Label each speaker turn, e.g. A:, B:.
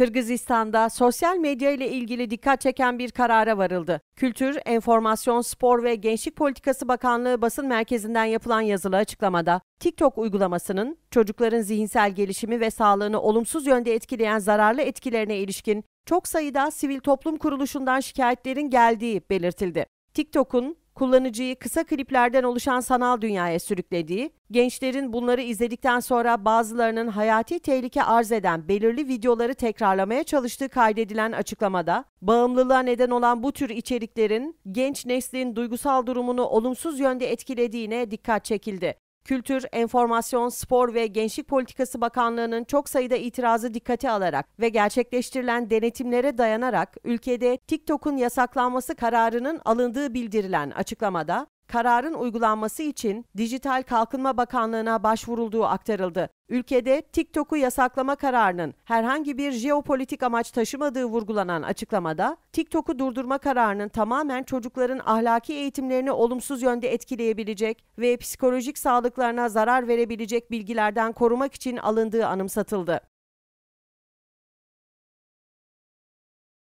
A: Kırgızistan'da sosyal medya ile ilgili dikkat çeken bir karara varıldı. Kültür, Enformasyon, Spor ve Gençlik Politikası Bakanlığı basın merkezinden yapılan yazılı açıklamada TikTok uygulamasının çocukların zihinsel gelişimi ve sağlığını olumsuz yönde etkileyen zararlı etkilerine ilişkin çok sayıda sivil toplum kuruluşundan şikayetlerin geldiği belirtildi. TikTok'un kullanıcıyı kısa kliplerden oluşan sanal dünyaya sürüklediği, gençlerin bunları izledikten sonra bazılarının hayati tehlike arz eden belirli videoları tekrarlamaya çalıştığı kaydedilen açıklamada, bağımlılığa neden olan bu tür içeriklerin genç neslin duygusal durumunu olumsuz yönde etkilediğine dikkat çekildi. Kültür, Enformasyon, Spor ve Gençlik Politikası Bakanlığı'nın çok sayıda itirazı dikkate alarak ve gerçekleştirilen denetimlere dayanarak ülkede TikTok'un yasaklanması kararının alındığı bildirilen açıklamada kararın uygulanması için Dijital Kalkınma Bakanlığı'na başvurulduğu aktarıldı. Ülkede TikTok'u yasaklama kararının herhangi bir jeopolitik amaç taşımadığı vurgulanan açıklamada, TikTok'u durdurma kararının tamamen çocukların ahlaki eğitimlerini olumsuz yönde etkileyebilecek ve psikolojik sağlıklarına zarar verebilecek bilgilerden korumak için alındığı anımsatıldı.